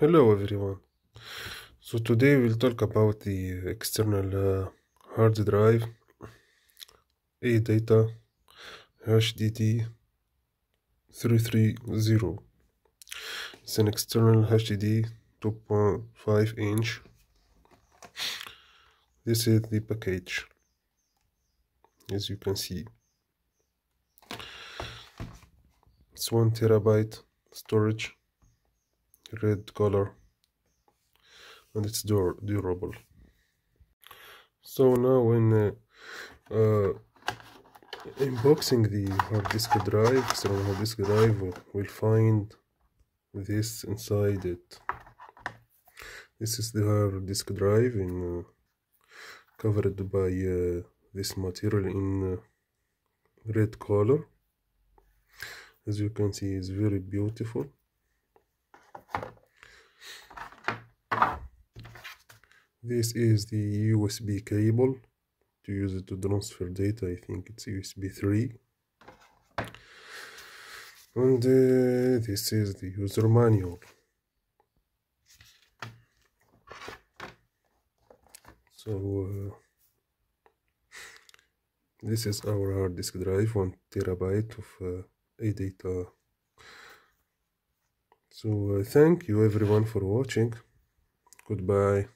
Hello everyone. So today we'll talk about the external uh, hard drive, a data HDD 330. It's an external HDD 2.5 inch. This is the package, as you can see. It's one terabyte storage red color and it's dur durable so now when uh, uh, unboxing the hard disk drive so hard disk drive we'll find this inside it this is the hard disk drive in uh, covered by uh, this material in uh, red color as you can see it's very beautiful this is the USB cable to use it to transfer data I think it's USB 3 and uh, this is the user manual so uh, this is our hard disk drive one terabyte of uh, a data so uh, thank you everyone for watching goodbye